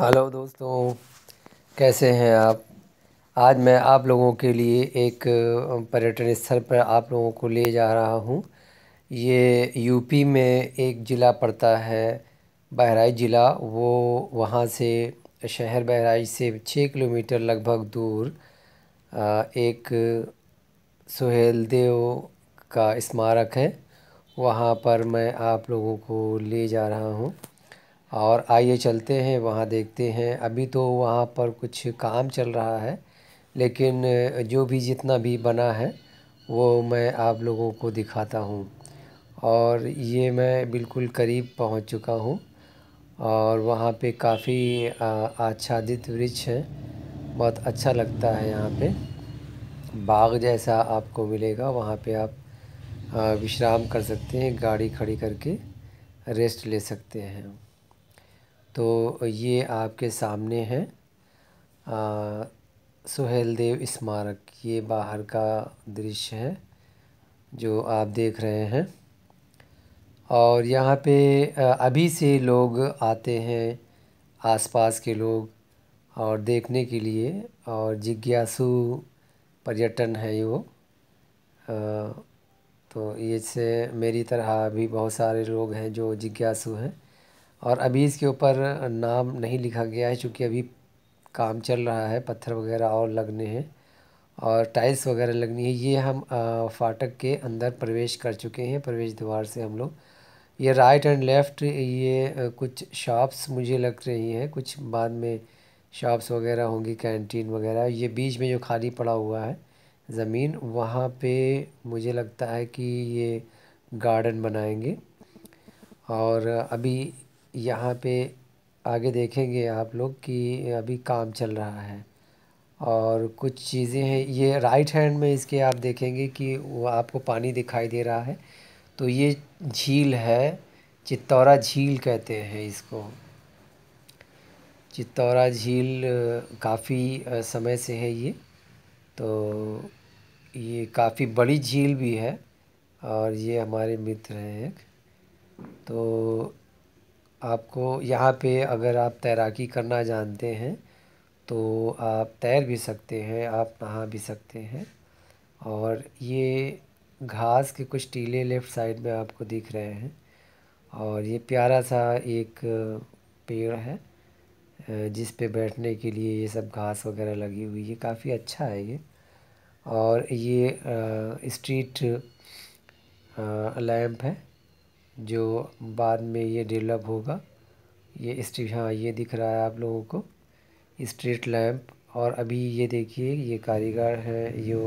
hello दोस्तों कैसे हैं आप आज मैं आप लोगों के लिए एक पर्यटन स्थल पर आप लोगों को ले जा रहा हूं ये यूपी में एक ज़िला पड़ता है बहराइच ज़िला वो वहां से शहर बहराइच से छः किलोमीटर लगभग दूर एक सुहेलदेव का स्मारक है वहां पर मैं आप लोगों को ले जा रहा हूं और आइए चलते हैं वहाँ देखते हैं अभी तो वहाँ पर कुछ काम चल रहा है लेकिन जो भी जितना भी बना है वो मैं आप लोगों को दिखाता हूँ और ये मैं बिल्कुल करीब पहुँच चुका हूँ और वहाँ पे काफ़ी आच्छादित वृक्ष हैं बहुत अच्छा लगता है यहाँ पे बाग जैसा आपको मिलेगा वहाँ पे आप विश्राम कर सकते हैं गाड़ी खड़ी करके रेस्ट ले सकते हैं तो ये आपके सामने है देव स्मारक ये बाहर का दृश्य है जो आप देख रहे हैं और यहाँ पे अभी से लोग आते हैं आसपास के लोग और देखने के लिए और जिज्ञासु पर्यटन है वो तो इससे मेरी तरह भी बहुत सारे लोग हैं जो जिज्ञासु हैं और अभी इसके ऊपर नाम नहीं लिखा गया है चूँकि अभी काम चल रहा है पत्थर वगैरह और लगने हैं और टाइल्स वगैरह लगनी है ये हम फाटक के अंदर प्रवेश कर चुके हैं प्रवेश द्वार से हम लोग ये राइट एंड लेफ़्ट ये कुछ शॉप्स मुझे लग रही हैं कुछ बाद में शॉप्स वगैरह होंगी कैंटीन वगैरह ये बीच में जो खाली पड़ा हुआ है ज़मीन वहाँ पे मुझे लगता है कि ये गार्डन बनाएंगे और अभी यहाँ पे आगे देखेंगे आप लोग कि अभी काम चल रहा है और कुछ चीज़ें हैं ये राइट हैंड में इसके आप देखेंगे कि वो आपको पानी दिखाई दे रहा है तो ये झील है चित्तौरा झील कहते हैं इसको चित्तौरा झील काफ़ी समय से है ये तो ये काफ़ी बड़ी झील भी है और ये हमारे मित्र हैं एक तो आपको यहाँ पे अगर आप तैराकी करना जानते हैं तो आप तैर भी सकते हैं आप नहा भी सकते हैं और ये घास के कुछ टीले लेफ़्ट साइड में आपको दिख रहे हैं और ये प्यारा सा एक पेड़ है जिस पे बैठने के लिए ये सब घास वगैरह लगी हुई है काफ़ी अच्छा है ये और ये स्ट्रीट लैम्प है जो बाद में ये डेवलप होगा ये स्ट्रीट हाँ ये दिख रहा है आप लोगों को स्ट्रीट लैम्प और अभी ये देखिए ये कारीगर हैं जो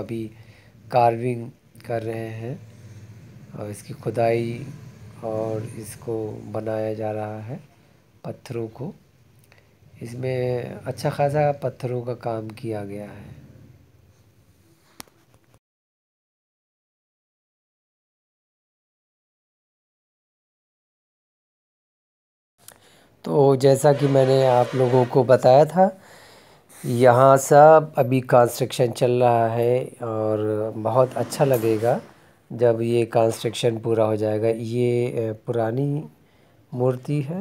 अभी कार्विंग कर रहे हैं और इसकी खुदाई और इसको बनाया जा रहा है पत्थरों को इसमें अच्छा खासा पत्थरों का काम किया गया है तो जैसा कि मैंने आप लोगों को बताया था यहाँ सब अभी कंस्ट्रक्शन चल रहा है और बहुत अच्छा लगेगा जब ये कंस्ट्रक्शन पूरा हो जाएगा ये पुरानी मूर्ति है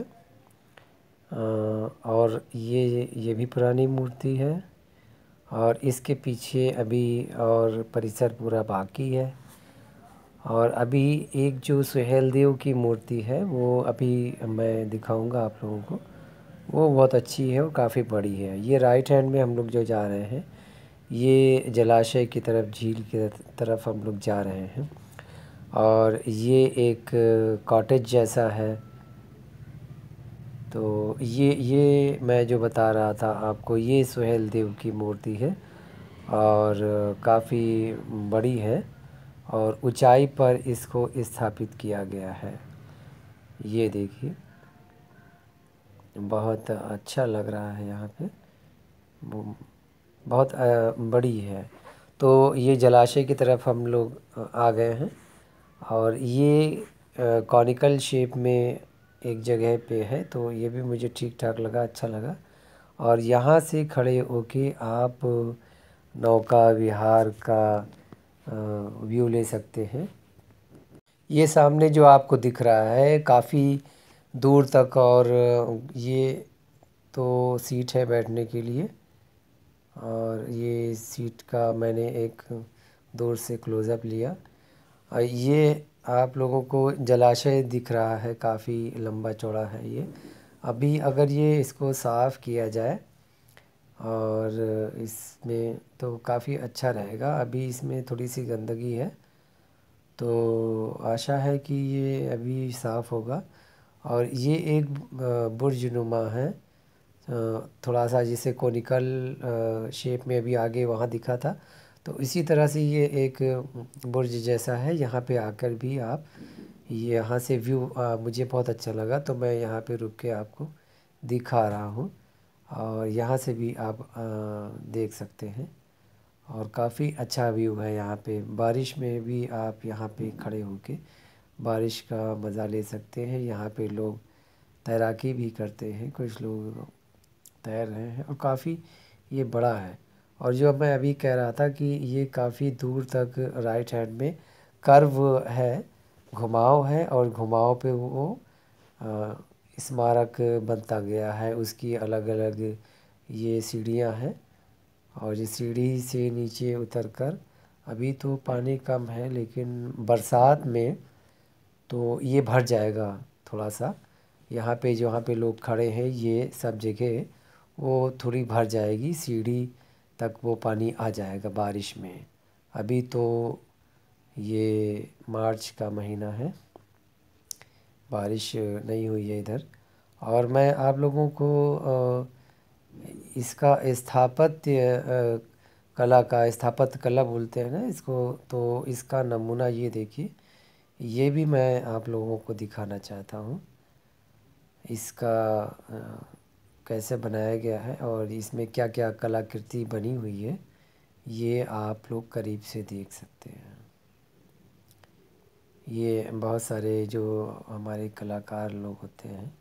और ये ये भी पुरानी मूर्ति है और इसके पीछे अभी और परिसर पूरा बाकी है और अभी एक जो सुहेल देव की मूर्ति है वो अभी मैं दिखाऊंगा आप लोगों को वो बहुत अच्छी है और काफ़ी बड़ी है ये राइट हैंड में हम लोग जो जा रहे हैं ये जलाशय की तरफ झील की तरफ हम लोग जा रहे हैं और ये एक कॉटेज जैसा है तो ये ये मैं जो बता रहा था आपको ये सुहेल देव की मूर्ति है और काफ़ी बड़ी है और ऊंचाई पर इसको स्थापित किया गया है ये देखिए बहुत अच्छा लग रहा है यहाँ पे बहुत बड़ी है तो ये जलाशय की तरफ हम लोग आ गए हैं और ये कॉनिकल शेप में एक जगह पे है तो ये भी मुझे ठीक ठाक लगा अच्छा लगा और यहाँ से खड़े होके आप नौका विहार का व्यू ले सकते हैं ये सामने जो आपको दिख रहा है काफ़ी दूर तक और ये तो सीट है बैठने के लिए और ये सीट का मैंने एक दूर से क्लोज़अप लिया और ये आप लोगों को जलाशय दिख रहा है काफ़ी लंबा चौड़ा है ये अभी अगर ये इसको साफ़ किया जाए और इसमें तो काफ़ी अच्छा रहेगा अभी इसमें थोड़ी सी गंदगी है तो आशा है कि ये अभी साफ़ होगा और ये एक बुर्ज नुमा है थोड़ा सा जिसे कोनिकल शेप में अभी आगे वहाँ दिखा था तो इसी तरह से ये एक बुर्ज जैसा है यहाँ पे आकर भी आप यहाँ से व्यू मुझे बहुत अच्छा लगा तो मैं यहाँ पे रुक के आपको दिखा रहा हूँ और यहाँ से भी आप देख सकते हैं और काफ़ी अच्छा व्यू है यहाँ पे बारिश में भी आप यहाँ पे खड़े होके बारिश का मज़ा ले सकते हैं यहाँ पे लोग तैराकी भी करते हैं कुछ लोग तैर रहे हैं और काफ़ी ये बड़ा है और जो मैं अभी कह रहा था कि ये काफ़ी दूर तक राइट हैंड में कर्व है घुमाव है और घुमाव पे वो स्मारक बनता गया है उसकी अलग अलग ये सीढ़ियाँ हैं और ये सीढ़ी से नीचे उतरकर अभी तो पानी कम है लेकिन बरसात में तो ये भर जाएगा थोड़ा सा यहाँ पे जहाँ पे लोग खड़े हैं ये सब जगह वो थोड़ी भर जाएगी सीढ़ी तक वो पानी आ जाएगा बारिश में अभी तो ये मार्च का महीना है बारिश नहीं हुई है इधर और मैं आप लोगों को इसका स्थापत्य कला का स्थापत्य कला बोलते हैं ना इसको तो इसका नमूना ये देखिए ये भी मैं आप लोगों को दिखाना चाहता हूँ इसका कैसे बनाया गया है और इसमें क्या क्या कलाकृति बनी हुई है ये आप लोग करीब से देख सकते हैं ये बहुत सारे जो हमारे कलाकार लोग होते हैं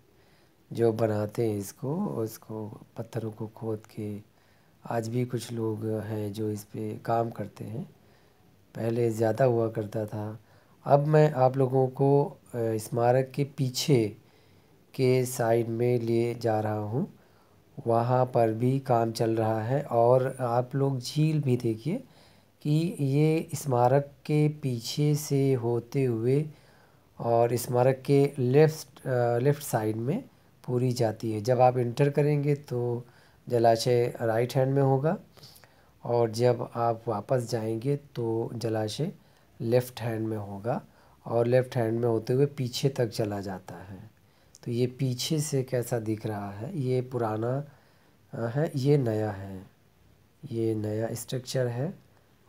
जो बनाते हैं इसको उसको पत्थरों को खोद के आज भी कुछ लोग हैं जो इस पर काम करते हैं पहले ज़्यादा हुआ करता था अब मैं आप लोगों को स्मारक के पीछे के साइड में ले जा रहा हूँ वहाँ पर भी काम चल रहा है और आप लोग झील भी देखिए कि ये स्मारक के पीछे से होते हुए और स्मारक के लेफ्ट लेफ़्ट साइड में पूरी जाती है जब आप इंटर करेंगे तो जलाशय राइट हैंड में होगा और जब आप वापस जाएंगे तो जलाशय लेफ़्ट हैंड में होगा और लेफ़्ट हैंड में होते हुए पीछे तक चला जाता है तो ये पीछे से कैसा दिख रहा है ये पुराना है ये नया है ये नया स्ट्रक्चर है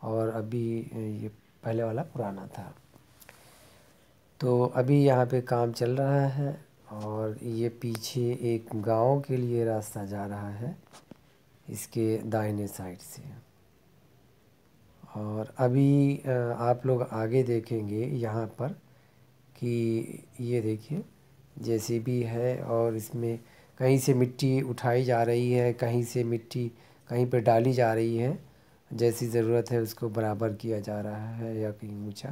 और अभी ये पहले वाला पुराना था तो अभी यहाँ पे काम चल रहा है और ये पीछे एक गांव के लिए रास्ता जा रहा है इसके दाहिने साइड से और अभी आप लोग आगे देखेंगे यहाँ पर कि ये देखिए भी है और इसमें कहीं से मिट्टी उठाई जा रही है कहीं से मिट्टी कहीं पर डाली जा रही है जैसी ज़रूरत है उसको बराबर किया जा रहा है या कहीं ऊँचा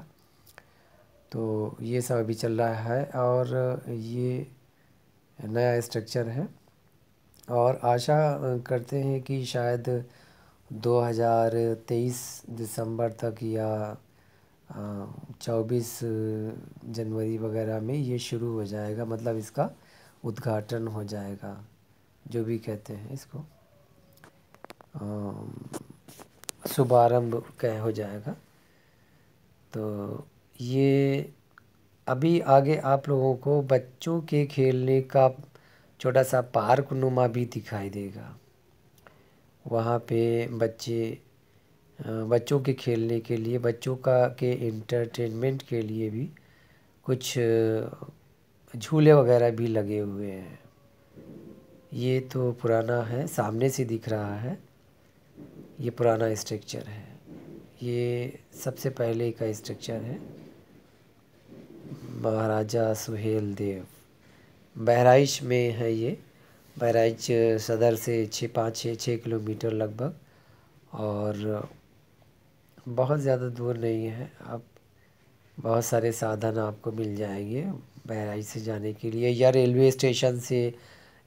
तो ये सब अभी चल रहा है और ये नया स्ट्रक्चर है और आशा करते हैं कि शायद 2023 दिसंबर तक या 24 जनवरी वगैरह में ये शुरू हो जाएगा मतलब इसका उद्घाटन हो जाएगा जो भी कहते हैं इसको आ, शुभारम्भ कह हो जाएगा तो ये अभी आगे आप लोगों को बच्चों के खेलने का छोटा सा पार्क नुमा भी दिखाई देगा वहाँ पे बच्चे बच्चों के खेलने के लिए बच्चों का के इंटरटेनमेंट के लिए भी कुछ झूले वगैरह भी लगे हुए हैं ये तो पुराना है सामने से दिख रहा है ये पुराना स्ट्रक्चर है ये सबसे पहले का स्ट्रक्चर है महाराजा सुहेल देव बहराइच में है ये बहराइच सदर से छः पाँच छः छः किलोमीटर लगभग और बहुत ज़्यादा दूर नहीं है आप बहुत सारे साधन आपको मिल जाएंगे बहराइच से जाने के लिए या रेलवे स्टेशन से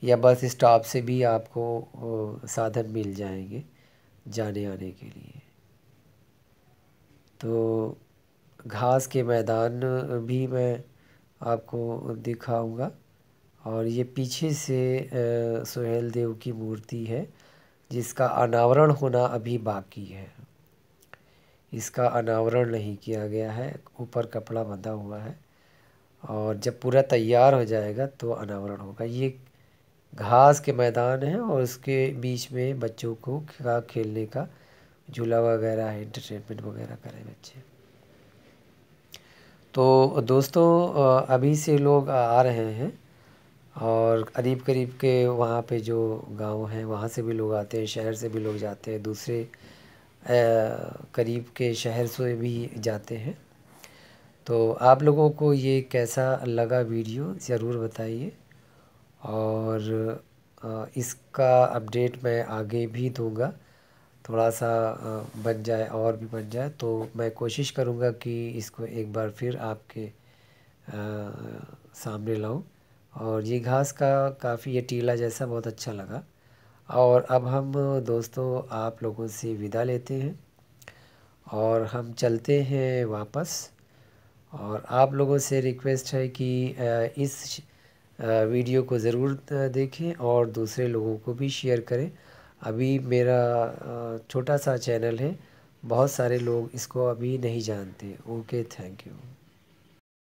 या बस स्टॉप से भी आपको साधन मिल जाएंगे जाने आने के लिए तो घास के मैदान भी मैं आपको दिखाऊंगा और ये पीछे से सुहेल देव की मूर्ति है जिसका अनावरण होना अभी बाकी है इसका अनावरण नहीं किया गया है ऊपर कपड़ा बंधा हुआ है और जब पूरा तैयार हो जाएगा तो अनावरण होगा ये घास के मैदान है और उसके बीच में बच्चों को का खेलने का झूला वगैरह है इंटरटेनमेंट वगैरह करें बच्चे तो दोस्तों अभी से लोग आ रहे हैं और करीब करीब के वहाँ पे जो गांव हैं वहाँ से भी लोग आते हैं शहर से भी लोग जाते हैं दूसरे करीब के शहर से भी जाते हैं तो आप लोगों को ये कैसा लगा वीडियो ज़रूर बताइए और इसका अपडेट मैं आगे भी दूँगा थोड़ा सा बन जाए और भी बन जाए तो मैं कोशिश करूँगा कि इसको एक बार फिर आपके सामने लाऊं और ये घास का काफ़ी ये टीला जैसा बहुत अच्छा लगा और अब हम दोस्तों आप लोगों से विदा लेते हैं और हम चलते हैं वापस और आप लोगों से रिक्वेस्ट है कि इस वीडियो को ज़रूर देखें और दूसरे लोगों को भी शेयर करें अभी मेरा छोटा सा चैनल है बहुत सारे लोग इसको अभी नहीं जानते ओके थैंक यू